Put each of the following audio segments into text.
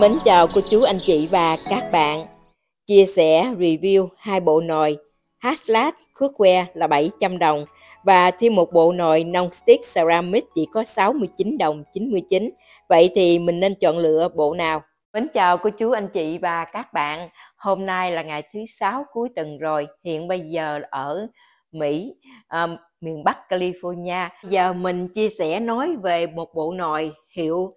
Mến chào cô chú anh chị và các bạn. Chia sẻ review hai bộ nồi Haslat khước que là 700 đồng và thêm một bộ nồi nonstick ceramic chỉ có 69 đồng 99. Vậy thì mình nên chọn lựa bộ nào? Mến chào cô chú anh chị và các bạn. Hôm nay là ngày thứ sáu cuối tuần rồi. Hiện bây giờ ở Mỹ, um, miền Bắc California. Giờ mình chia sẻ nói về một bộ nồi hiệu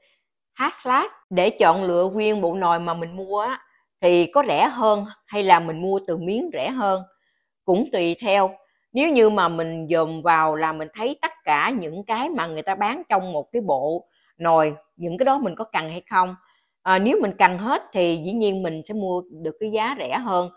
Haslas để chọn lựa nguyên bộ nồi mà mình mua á, thì có rẻ hơn hay là mình mua từ miếng rẻ hơn cũng tùy theo nếu như mà mình dồn vào là mình thấy tất cả những cái mà người ta bán trong một cái bộ nồi những cái đó mình có cần hay không à, nếu mình cần hết thì dĩ nhiên mình sẽ mua được cái giá rẻ hơn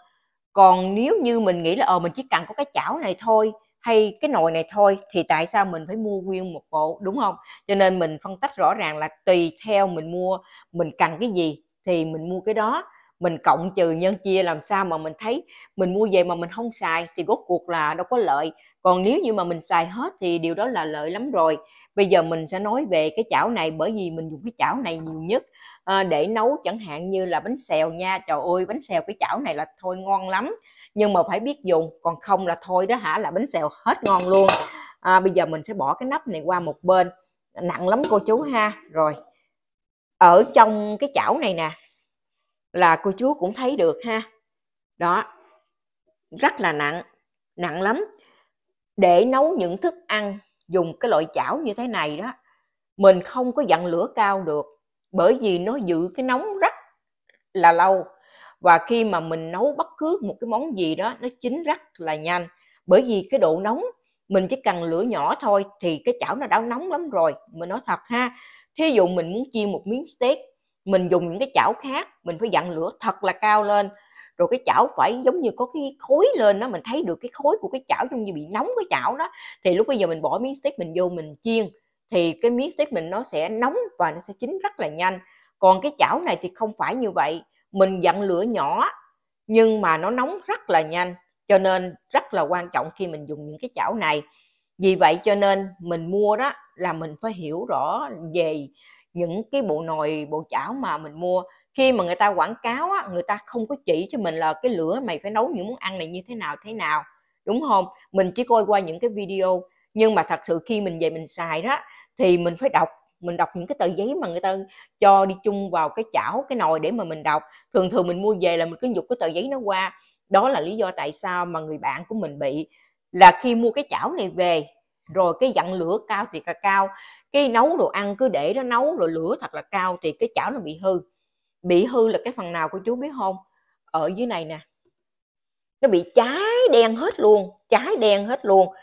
còn nếu như mình nghĩ là ờ mình chỉ cần có cái chảo này thôi hay cái nồi này thôi thì tại sao mình phải mua nguyên một bộ đúng không cho nên mình phân tích rõ ràng là tùy theo mình mua mình cần cái gì thì mình mua cái đó mình cộng trừ nhân chia làm sao mà mình thấy mình mua về mà mình không xài thì rốt cuộc là đâu có lợi còn nếu như mà mình xài hết thì điều đó là lợi lắm rồi bây giờ mình sẽ nói về cái chảo này bởi vì mình dùng cái chảo này nhiều nhất ờ, để nấu chẳng hạn như là bánh xèo nha trời ơi bánh xèo cái chảo này là thôi ngon lắm nhưng mà phải biết dùng còn không là thôi đó hả là bánh xèo hết ngon luôn à, bây giờ mình sẽ bỏ cái nắp này qua một bên nặng lắm cô chú ha rồi ở trong cái chảo này nè là cô chú cũng thấy được ha đó rất là nặng nặng lắm để nấu những thức ăn dùng cái loại chảo như thế này đó mình không có dặn lửa cao được bởi vì nó giữ cái nóng rất là lâu và khi mà mình nấu bất cứ một cái món gì đó nó chín rất là nhanh bởi vì cái độ nóng mình chỉ cần lửa nhỏ thôi thì cái chảo nó đã nóng lắm rồi mình nói thật ha thí dụ mình muốn chiên một miếng steak mình dùng những cái chảo khác mình phải dặn lửa thật là cao lên rồi cái chảo phải giống như có cái khối lên đó mình thấy được cái khối của cái chảo giống như bị nóng cái chảo đó thì lúc bây giờ mình bỏ miếng steak mình vô mình chiên thì cái miếng steak mình nó sẽ nóng và nó sẽ chín rất là nhanh còn cái chảo này thì không phải như vậy mình dặn lửa nhỏ nhưng mà nó nóng rất là nhanh cho nên rất là quan trọng khi mình dùng những cái chảo này vì vậy cho nên mình mua đó là mình phải hiểu rõ về những cái bộ nồi bộ chảo mà mình mua khi mà người ta quảng cáo á, người ta không có chỉ cho mình là cái lửa mày phải nấu những món ăn này như thế nào thế nào đúng không mình chỉ coi qua những cái video nhưng mà thật sự khi mình về mình xài đó thì mình phải đọc mình đọc những cái tờ giấy mà người ta cho đi chung vào cái chảo cái nồi để mà mình đọc thường thường mình mua về là mình cứ dục cái tờ giấy nó qua đó là lý do tại sao mà người bạn của mình bị là khi mua cái chảo này về rồi cái dặn lửa cao thì càng cao cái nấu đồ ăn cứ để nó nấu rồi lửa thật là cao thì cái chảo nó bị hư bị hư là cái phần nào của chú biết không ở dưới này nè nó bị cháy đen hết luôn cháy đen hết luôn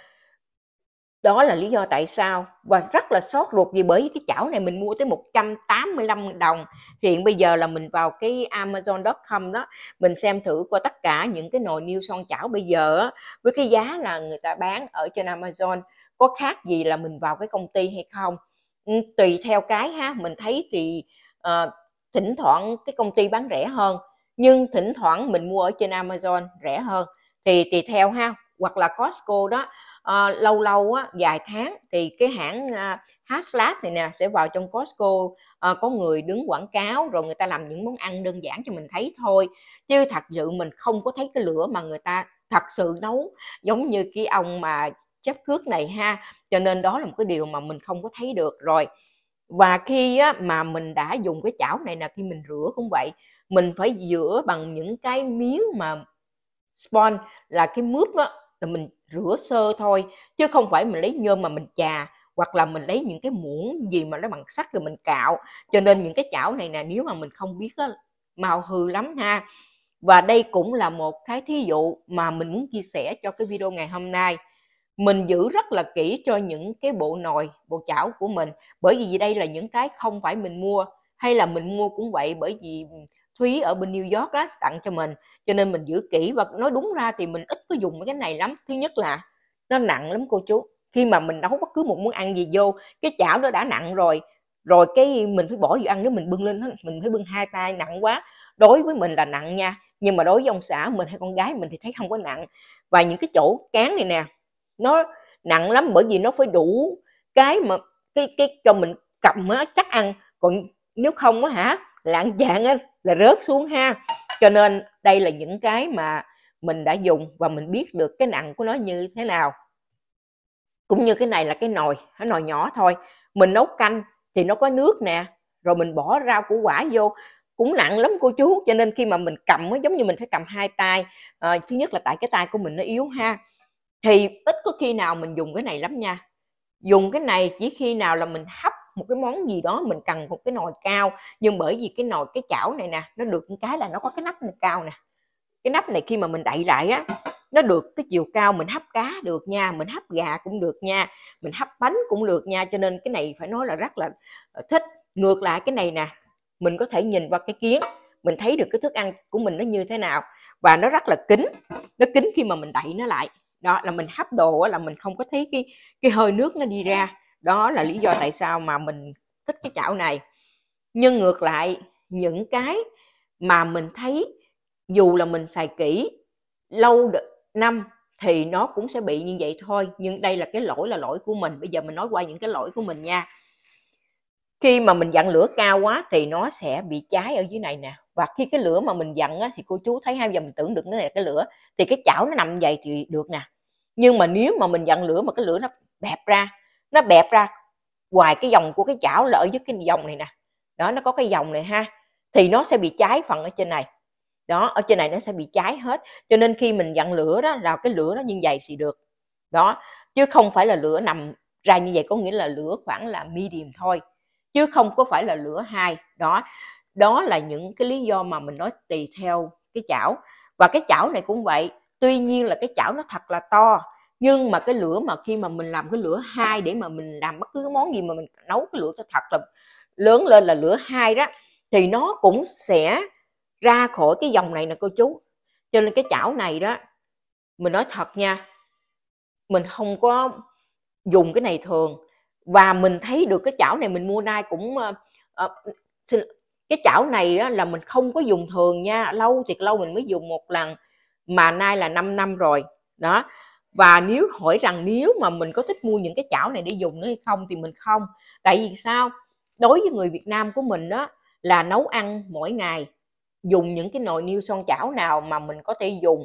đó là lý do tại sao và rất là sót ruột vì bởi cái chảo này mình mua tới 185 đồng hiện bây giờ là mình vào cái amazon.com đó mình xem thử qua tất cả những cái nồi niêu son chảo bây giờ với cái giá là người ta bán ở trên amazon có khác gì là mình vào cái công ty hay không ừ, tùy theo cái ha mình thấy thì uh, thỉnh thoảng cái công ty bán rẻ hơn nhưng thỉnh thoảng mình mua ở trên amazon rẻ hơn thì tùy theo ha hoặc là costco đó à, lâu lâu á, vài tháng thì cái hãng à, Haslat này nè sẽ vào trong Costco à, có người đứng quảng cáo rồi người ta làm những món ăn đơn giản cho mình thấy thôi chứ thật sự mình không có thấy cái lửa mà người ta thật sự nấu giống như cái ông mà chấp cước này ha cho nên đó là một cái điều mà mình không có thấy được rồi và khi á, mà mình đã dùng cái chảo này là khi mình rửa cũng vậy mình phải rửa bằng những cái miếng mà sponge là cái mướp á, là mình rửa sơ thôi chứ không phải mình lấy nhôm mà mình chà hoặc là mình lấy những cái muỗng gì mà nó bằng sắt rồi mình cạo cho nên những cái chảo này nè nếu mà mình không biết á mau hư lắm ha và đây cũng là một cái thí dụ mà mình muốn chia sẻ cho cái video ngày hôm nay mình giữ rất là kỹ cho những cái bộ nồi bộ chảo của mình bởi vì đây là những cái không phải mình mua hay là mình mua cũng vậy bởi vì Thúy ở bên New York đó tặng cho mình cho nên mình giữ kỹ và nói đúng ra thì mình ít có dùng cái này lắm thứ nhất là nó nặng lắm cô chú khi mà mình nấu bất cứ một món ăn gì vô cái chảo nó đã nặng rồi rồi cái mình phải bỏ vô ăn nếu mình bưng lên mình phải bưng hai tay nặng quá đối với mình là nặng nha nhưng mà đối với ông xã mình hay con gái mình thì thấy không có nặng và những cái chỗ cán này nè nó nặng lắm bởi vì nó phải đủ cái mà cái cái cho mình cầm á chắc ăn còn nếu không á hả lạng dạng á là rớt xuống ha cho nên đây là những cái mà mình đã dùng và mình biết được cái nặng của nó như thế nào cũng như cái này là cái nồi cái nồi nhỏ thôi mình nấu canh thì nó có nước nè rồi mình bỏ rau củ quả vô cũng nặng lắm cô chú cho nên khi mà mình cầm nó giống như mình phải cầm hai tay à, thứ nhất là tại cái tay của mình nó yếu ha thì ít có khi nào mình dùng cái này lắm nha dùng cái này chỉ khi nào là mình hấp một cái món gì đó mình cần một cái nồi cao nhưng bởi vì cái nồi cái chảo này nè nó được cái là nó có cái nắp này cao nè cái nắp này khi mà mình đậy lại á nó được cái chiều cao mình hấp cá được nha mình hấp gà cũng được nha mình hấp bánh cũng được nha cho nên cái này phải nói là rất là ờ, thích ngược lại cái này nè mình có thể nhìn qua cái kiến mình thấy được cái thức ăn của mình nó như thế nào và nó rất là kín nó kín khi mà mình đậy nó lại đó là mình hấp đồ là mình không có thấy cái cái hơi nước nó đi ra đó là lý do tại sao mà mình thích cái chảo này nhưng ngược lại những cái mà mình thấy dù là mình xài kỹ lâu năm thì nó cũng sẽ bị như vậy thôi nhưng đây là cái lỗi là lỗi của mình bây giờ mình nói qua những cái lỗi của mình nha khi mà mình dặn lửa cao quá thì nó sẽ bị cháy ở dưới này nè và khi cái lửa mà mình dặn á, thì cô chú thấy hai giờ mình tưởng được nó là cái lửa thì cái chảo nó nằm vậy thì được nè nhưng mà nếu mà mình dặn lửa mà cái lửa nó bẹp ra nó bẹp ra ngoài cái dòng của cái chảo là ở dưới cái dòng này nè đó nó có cái dòng này ha thì nó sẽ bị cháy phần ở trên này đó ở trên này nó sẽ bị cháy hết cho nên khi mình dặn lửa đó là cái lửa nó như vậy thì được đó chứ không phải là lửa nằm ra như vậy có nghĩa là lửa khoảng là medium thôi chứ không có phải là lửa hai đó đó là những cái lý do mà mình nói tùy theo cái chảo và cái chảo này cũng vậy tuy nhiên là cái chảo nó thật là to nhưng mà cái lửa mà khi mà mình làm cái lửa hai để mà mình làm bất cứ món gì mà mình nấu cái lửa cho thật là lớn lên là lửa hai đó thì nó cũng sẽ ra khỏi cái dòng này nè cô chú cho nên cái chảo này đó mình nói thật nha mình không có dùng cái này thường và mình thấy được cái chảo này mình mua nay cũng uh, uh, cái chảo này á, là mình không có dùng thường nha lâu thì lâu mình mới dùng một lần mà nay là 5 năm rồi đó và nếu hỏi rằng nếu mà mình có thích mua những cái chảo này để dùng nữa hay không thì mình không tại vì sao đối với người Việt Nam của mình đó là nấu ăn mỗi ngày dùng những cái nồi niêu son chảo nào mà mình có thể dùng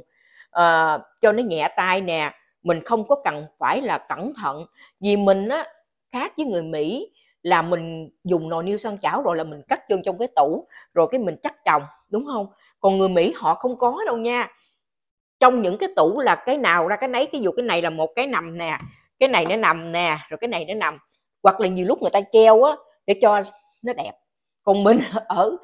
uh, cho nó nhẹ tay nè mình không có cần phải là cẩn thận vì mình á khác với người Mỹ là mình dùng nồi niêu son chảo rồi là mình cắt chân trong cái tủ rồi cái mình chắc chồng đúng không còn người Mỹ họ không có đâu nha trong những cái tủ là cái nào ra cái nấy cái dụ cái này là một cái nằm nè cái này nó nằm nè rồi cái này nó nằm hoặc là nhiều lúc người ta treo á để cho nó đẹp còn mình ở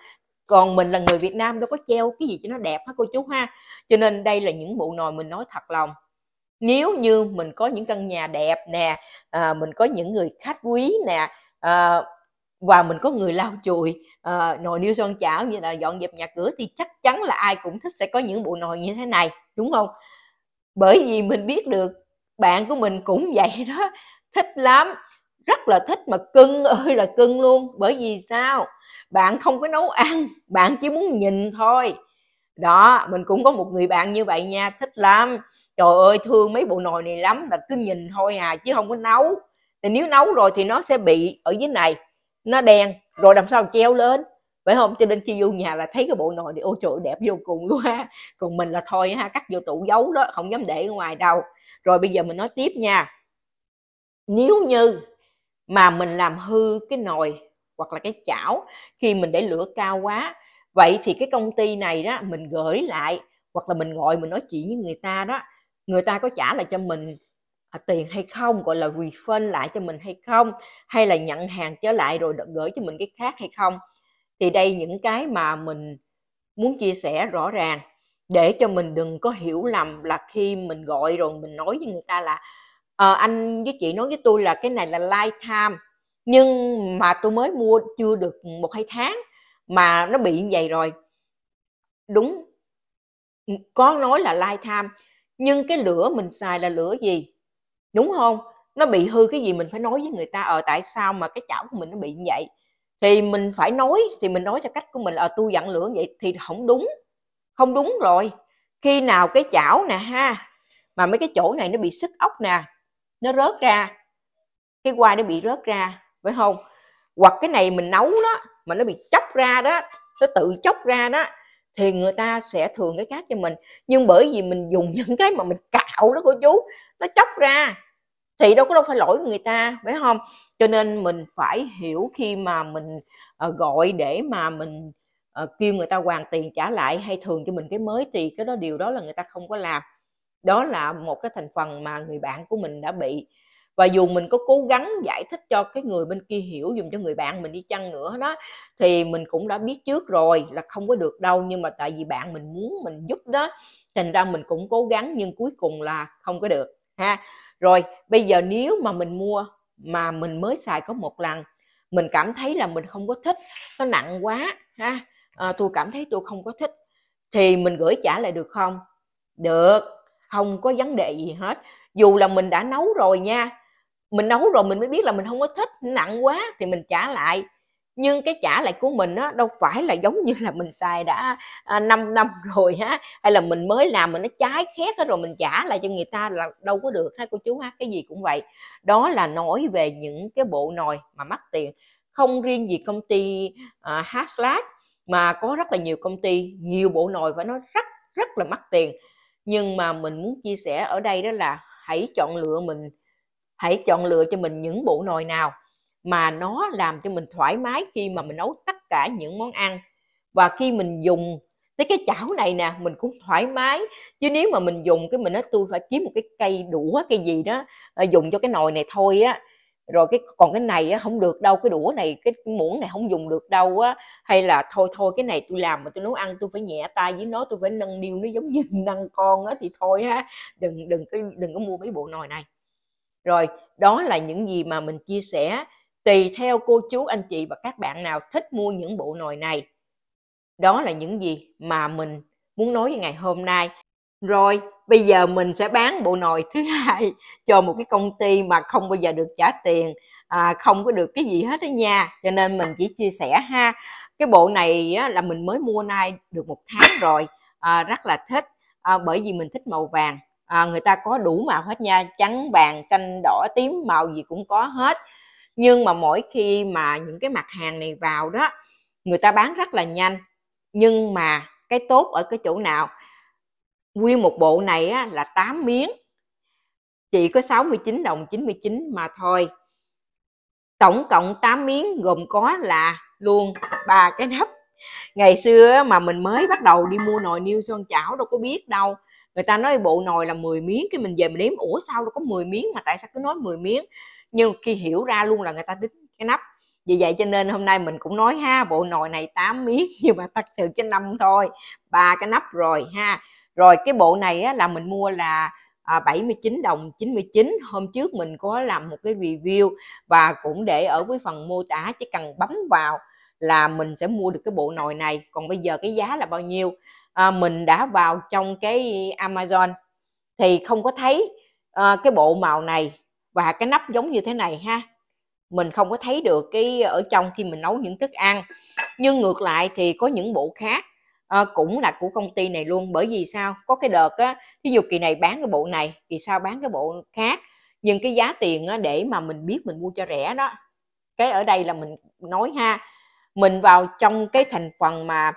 còn mình là người Việt Nam đâu có treo cái gì cho nó đẹp hả cô chú ha cho nên đây là những bộ nồi mình nói thật lòng nếu như mình có những căn nhà đẹp nè à, mình có những người khách quý nè à, và mình có người lau chùi uh, nồi niêu son chảo như là dọn dẹp nhà cửa thì chắc chắn là ai cũng thích sẽ có những bộ nồi như thế này đúng không bởi vì mình biết được bạn của mình cũng vậy đó thích lắm rất là thích mà cưng ơi là cưng luôn bởi vì sao bạn không có nấu ăn bạn chỉ muốn nhìn thôi đó mình cũng có một người bạn như vậy nha thích lắm trời ơi thương mấy bộ nồi này lắm là cứ nhìn thôi à chứ không có nấu thì nếu nấu rồi thì nó sẽ bị ở dưới này nó đen rồi làm sao treo lên phải không cho nên khi vô nhà là thấy cái bộ nồi thì ôi trời đẹp vô cùng luôn ha còn mình là thôi ha cắt vô tủ giấu đó không dám để ngoài đâu rồi bây giờ mình nói tiếp nha nếu như mà mình làm hư cái nồi hoặc là cái chảo khi mình để lửa cao quá vậy thì cái công ty này đó mình gửi lại hoặc là mình gọi mình nói chuyện với người ta đó người ta có trả lại cho mình À, tiền hay không gọi là refund lại cho mình hay không hay là nhận hàng trở lại rồi gửi cho mình cái khác hay không thì đây những cái mà mình muốn chia sẻ rõ ràng để cho mình đừng có hiểu lầm là khi mình gọi rồi mình nói với người ta là à, anh với chị nói với tôi là cái này là lifetime nhưng mà tôi mới mua chưa được một hai tháng mà nó bị như vậy rồi đúng có nói là lifetime nhưng cái lửa mình xài là lửa gì đúng không nó bị hư cái gì mình phải nói với người ta ờ tại sao mà cái chảo của mình nó bị như vậy thì mình phải nói thì mình nói cho cách của mình là ờ, tôi dặn lửa vậy thì không đúng không đúng rồi khi nào cái chảo nè ha mà mấy cái chỗ này nó bị sức ốc nè nó rớt ra cái quai nó bị rớt ra phải không hoặc cái này mình nấu đó mà nó bị chóc ra đó nó tự chóc ra đó thì người ta sẽ thường cái khác cho mình nhưng bởi vì mình dùng những cái mà mình cạo đó cô chú nó chóc ra thì đâu có đâu phải lỗi của người ta phải không cho nên mình phải hiểu khi mà mình ờ, gọi để mà mình ờ, kêu người ta hoàn tiền trả lại hay thường cho mình cái mới thì cái đó điều đó là người ta không có làm đó là một cái thành phần mà người bạn của mình đã bị và dù mình có cố gắng giải thích cho cái người bên kia hiểu dùm cho người bạn mình đi chăng nữa đó thì mình cũng đã biết trước rồi là không có được đâu nhưng mà tại vì bạn mình muốn mình giúp đó thành ra mình cũng cố gắng nhưng cuối cùng là không có được ha rồi bây giờ nếu mà mình mua mà mình mới xài có một lần mình cảm thấy là mình không có thích nó nặng quá ha à, tôi cảm thấy tôi không có thích thì mình gửi trả lại được không được không có vấn đề gì hết dù là mình đã nấu rồi nha mình nấu rồi mình mới biết là mình không có thích nặng quá thì mình trả lại nhưng cái trả lại của mình á đâu phải là giống như là mình xài đã 5 à, năm rồi ha hay là mình mới làm mình nó trái khét hết rồi mình trả lại cho người ta là đâu có được ha cô chú ha cái gì cũng vậy đó là nói về những cái bộ nồi mà mắc tiền không riêng gì công ty uh, mà có rất là nhiều công ty nhiều bộ nồi và nó rất rất là mắc tiền nhưng mà mình muốn chia sẻ ở đây đó là hãy chọn lựa mình hãy chọn lựa cho mình những bộ nồi nào mà nó làm cho mình thoải mái khi mà mình nấu tất cả những món ăn và khi mình dùng tới cái chảo này nè mình cũng thoải mái chứ nếu mà mình dùng cái mình nói tôi phải kiếm một cái cây đũa cây gì đó à, dùng cho cái nồi này thôi á rồi cái còn cái này á, không được đâu cái đũa này cái muỗng này không dùng được đâu á hay là thôi thôi cái này tôi làm mà tôi nấu ăn tôi phải nhẹ tay với nó tôi phải nâng niu nó giống như nâng con á thì thôi ha đừng đừng cái đừng có mua mấy bộ nồi này rồi đó là những gì mà mình chia sẻ tùy theo cô chú anh chị và các bạn nào thích mua những bộ nồi này đó là những gì mà mình muốn nói với ngày hôm nay rồi bây giờ mình sẽ bán bộ nồi thứ hai cho một cái công ty mà không bao giờ được trả tiền à, không có được cái gì hết đó nha cho nên mình chỉ chia sẻ ha cái bộ này á, là mình mới mua nay được một tháng rồi à, rất là thích à, bởi vì mình thích màu vàng à, người ta có đủ màu hết nha trắng vàng xanh đỏ tím màu gì cũng có hết nhưng mà mỗi khi mà những cái mặt hàng này vào đó người ta bán rất là nhanh nhưng mà cái tốt ở cái chỗ nào nguyên một bộ này á, là 8 miếng chỉ có 69 đồng 99 mà thôi tổng cộng 8 miếng gồm có là luôn ba cái nắp ngày xưa mà mình mới bắt đầu đi mua nồi niêu xoong chảo đâu có biết đâu người ta nói bộ nồi là 10 miếng cái mình về mình đếm ủa sao nó có 10 miếng mà tại sao cứ nói 10 miếng nhưng khi hiểu ra luôn là người ta tính cái nắp vì vậy cho nên hôm nay mình cũng nói ha bộ nồi này 8 miếng nhưng mà thật sự cái năm thôi ba cái nắp rồi ha rồi cái bộ này á, là mình mua là à, 79 đồng 99 hôm trước mình có làm một cái review và cũng để ở với phần mô tả chỉ cần bấm vào là mình sẽ mua được cái bộ nồi này còn bây giờ cái giá là bao nhiêu à, mình đã vào trong cái Amazon thì không có thấy à, cái bộ màu này và cái nắp giống như thế này ha mình không có thấy được cái ở trong khi mình nấu những thức ăn nhưng ngược lại thì có những bộ khác à, cũng là của công ty này luôn bởi vì sao có cái đợt á ví dụ kỳ này bán cái bộ này kỳ sao bán cái bộ khác nhưng cái giá tiền á, để mà mình biết mình mua cho rẻ đó cái ở đây là mình nói ha mình vào trong cái thành phần mà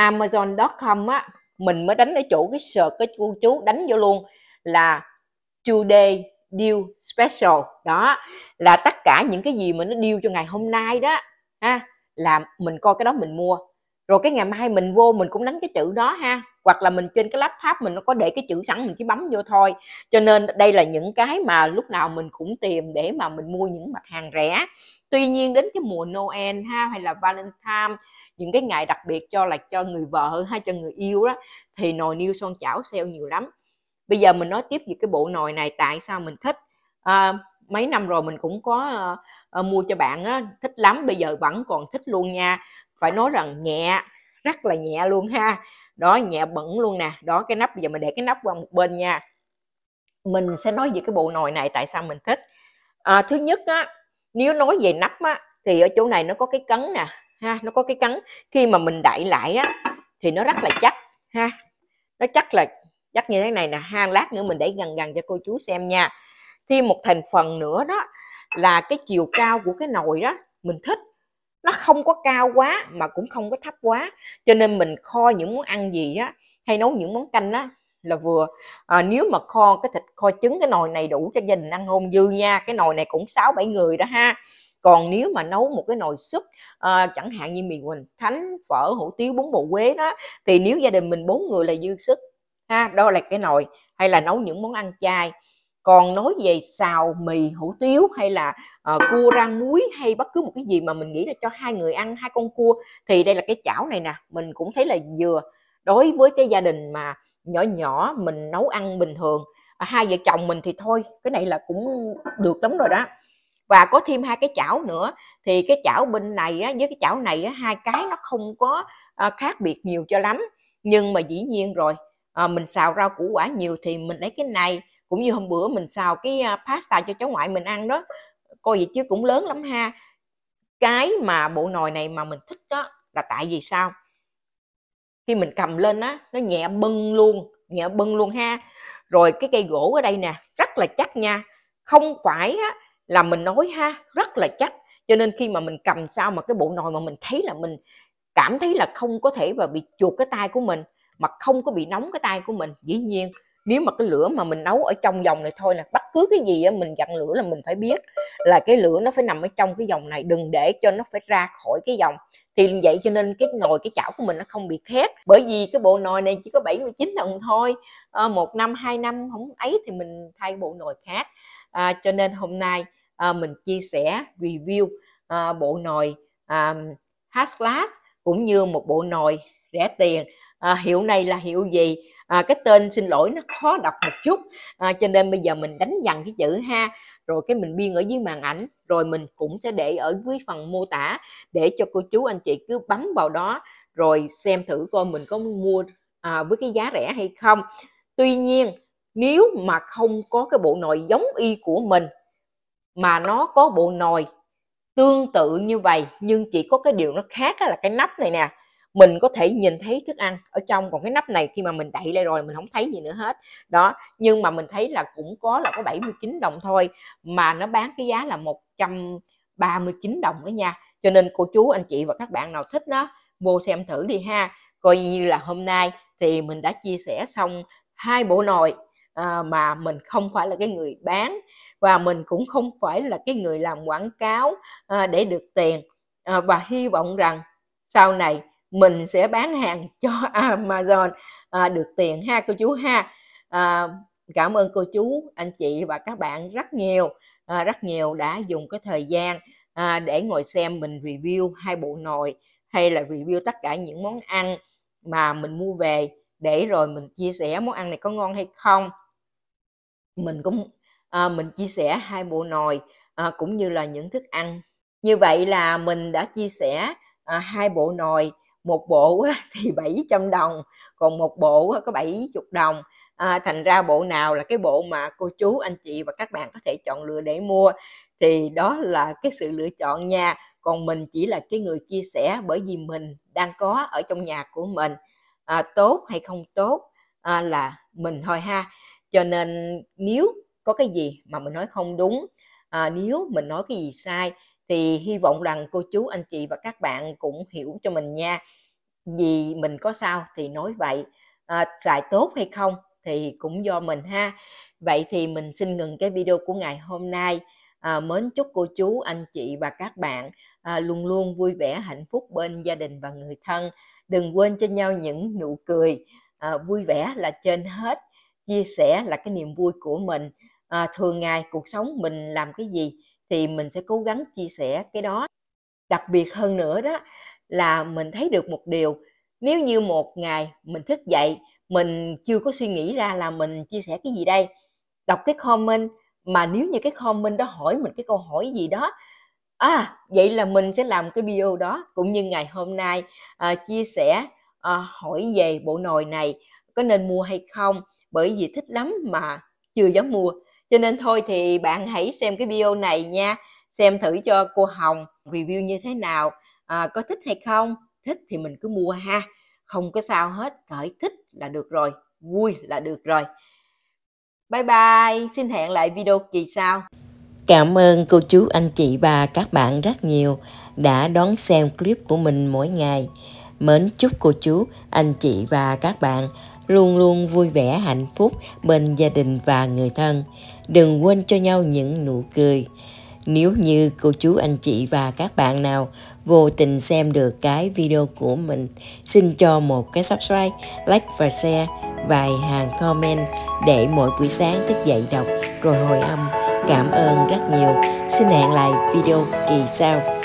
amazon.com á mình mới đánh ở chỗ cái search cái chú chú đánh vô luôn là today deal special đó là tất cả những cái gì mà nó deal cho ngày hôm nay đó ha là mình coi cái đó mình mua rồi cái ngày mai mình vô mình cũng đánh cái chữ đó ha hoặc là mình trên cái laptop mình nó có để cái chữ sẵn mình chỉ bấm vô thôi cho nên đây là những cái mà lúc nào mình cũng tìm để mà mình mua những mặt hàng rẻ tuy nhiên đến cái mùa Noel ha hay là Valentine những cái ngày đặc biệt cho là cho người vợ hay cho người yêu đó thì nồi niêu son chảo sale nhiều lắm bây giờ mình nói tiếp về cái bộ nồi này tại sao mình thích à, mấy năm rồi mình cũng có à, à, mua cho bạn á, thích lắm bây giờ vẫn còn thích luôn nha phải nói rằng nhẹ rất là nhẹ luôn ha đó nhẹ bẩn luôn nè đó cái nắp bây giờ mình để cái nắp qua một bên nha mình sẽ nói về cái bộ nồi này tại sao mình thích à, thứ nhất á nếu nói về nắp á thì ở chỗ này nó có cái cấn nè ha nó có cái cắn khi mà mình đậy lại á thì nó rất là chắc ha nó chắc là chắc như thế này nè ha lát nữa mình để gần gần cho cô chú xem nha thêm một thành phần nữa đó là cái chiều cao của cái nồi đó mình thích nó không có cao quá mà cũng không có thấp quá cho nên mình kho những món ăn gì á hay nấu những món canh á là vừa à, nếu mà kho cái thịt kho trứng cái nồi này đủ cho gia đình ăn hôn dư nha cái nồi này cũng sáu bảy người đó ha còn nếu mà nấu một cái nồi súp à, chẳng hạn như mì quỳnh thánh phở hủ tiếu bún bò quế đó thì nếu gia đình mình bốn người là dư sức ha đó là cái nồi hay là nấu những món ăn chay còn nói về xào mì hủ tiếu hay là uh, cua rang muối hay bất cứ một cái gì mà mình nghĩ là cho hai người ăn hai con cua thì đây là cái chảo này nè mình cũng thấy là vừa đối với cái gia đình mà nhỏ nhỏ mình nấu ăn bình thường à, hai vợ chồng mình thì thôi cái này là cũng được lắm rồi đó và có thêm hai cái chảo nữa thì cái chảo bên này á, với cái chảo này á, hai cái nó không có à, khác biệt nhiều cho lắm nhưng mà dĩ nhiên rồi à, mình xào rau củ quả nhiều thì mình lấy cái này cũng như hôm bữa mình xào cái ờ, pasta cho cháu ngoại mình ăn đó coi vậy chứ cũng lớn lắm ha cái mà bộ nồi này mà mình thích đó là tại vì sao khi mình cầm lên á nó nhẹ bưng luôn nhẹ bưng luôn ha rồi cái cây gỗ ở đây nè rất là chắc nha không phải á, là mình nói ha rất là chắc cho nên khi mà mình cầm sao mà cái bộ nồi mà mình thấy là mình cảm thấy là không có thể và bị chuột cái tay của mình mà không có bị nóng cái tay của mình dĩ nhiên nếu mà cái lửa mà mình nấu ở trong vòng này thôi là bất cứ cái gì á, mình dặn lửa là mình phải biết là cái lửa nó phải nằm ở trong cái vòng này đừng để cho nó phải ra khỏi cái vòng thì vậy cho nên cái nồi cái chảo của mình nó không bị khét bởi vì cái bộ nồi này chỉ có 79 đồng thôi à, một năm hai năm không ấy thì mình thay bộ nồi khác à, cho nên hôm nay à, mình chia sẻ review à, bộ nồi à, glass cũng như một bộ nồi rẻ tiền à, hiệu này là hiệu gì à, cái tên xin lỗi nó khó đọc một chút à, cho nên bây giờ mình đánh dần cái chữ ha rồi cái mình biên ở dưới màn ảnh rồi mình cũng sẽ để ở dưới phần mô tả để cho cô chú anh chị cứ bấm vào đó rồi xem thử coi mình có mua à, với cái giá rẻ hay không tuy nhiên nếu mà không có cái bộ nồi giống y của mình mà nó có bộ nồi tương tự như vậy nhưng chỉ có cái điều nó khác là cái nắp này nè mình có thể nhìn thấy thức ăn ở trong còn cái nắp này khi mà mình đậy lại rồi mình không thấy gì nữa hết đó nhưng mà mình thấy là cũng có là có 79 đồng thôi mà nó bán cái giá là 139 đồng đó nha cho nên cô chú anh chị và các bạn nào thích nó vô xem thử đi ha coi như là hôm nay thì mình đã chia sẻ xong hai bộ nồi à, mà mình không phải là cái người bán và mình cũng không phải là cái người làm quảng cáo à, để được tiền à, và hy vọng rằng sau này mình sẽ bán hàng cho Amazon à, được tiền ha cô chú ha à, cảm ơn cô chú anh chị và các bạn rất nhiều à, rất nhiều đã dùng cái thời gian à, để ngồi xem mình review hai bộ nồi hay là review tất cả những món ăn mà mình mua về để rồi mình chia sẻ món ăn này có ngon hay không mình cũng à, mình chia sẻ hai bộ nồi à, cũng như là những thức ăn như vậy là mình đã chia sẻ à, hai bộ nồi một bộ thì 700 đồng còn một bộ có 70 đồng à, thành ra bộ nào là cái bộ mà cô chú anh chị và các bạn có thể chọn lựa để mua thì đó là cái sự lựa chọn nha còn mình chỉ là cái người chia sẻ bởi vì mình đang có ở trong nhà của mình à, tốt hay không tốt à, là mình thôi ha cho nên nếu có cái gì mà mình nói không đúng à, nếu mình nói cái gì sai thì hy vọng rằng cô chú anh chị và các bạn cũng hiểu cho mình nha vì mình có sao thì nói vậy à, xài tốt hay không thì cũng do mình ha vậy thì mình xin ngừng cái video của ngày hôm nay à, mến chúc cô chú anh chị và các bạn à, luôn luôn vui vẻ hạnh phúc bên gia đình và người thân đừng quên cho nhau những nụ cười à, vui vẻ là trên hết chia sẻ là cái niềm vui của mình à, thường ngày cuộc sống mình làm cái gì thì mình sẽ cố gắng chia sẻ cái đó đặc biệt hơn nữa đó là mình thấy được một điều nếu như một ngày mình thức dậy mình chưa có suy nghĩ ra là mình chia sẻ cái gì đây đọc cái comment mà nếu như cái comment đó hỏi mình cái câu hỏi gì đó à vậy là mình sẽ làm cái video đó cũng như ngày hôm nay à, chia sẻ à, hỏi về bộ nồi này có nên mua hay không bởi vì thích lắm mà chưa dám mua cho nên thôi thì bạn hãy xem cái video này nha xem thử cho cô Hồng review như thế nào à, có thích hay không thích thì mình cứ mua ha không có sao hết cởi thích là được rồi vui là được rồi bye bye xin hẹn lại video kỳ sau Cảm ơn cô chú, anh chị và các bạn rất nhiều đã đón xem clip của mình mỗi ngày. Mến chúc cô chú, anh chị và các bạn luôn luôn vui vẻ, hạnh phúc bên gia đình và người thân đừng quên cho nhau những nụ cười nếu như cô chú anh chị và các bạn nào vô tình xem được cái video của mình xin cho một cái subscribe like và share vài hàng comment để mỗi buổi sáng thức dậy đọc rồi hồi âm cảm ơn rất nhiều xin hẹn lại video kỳ sau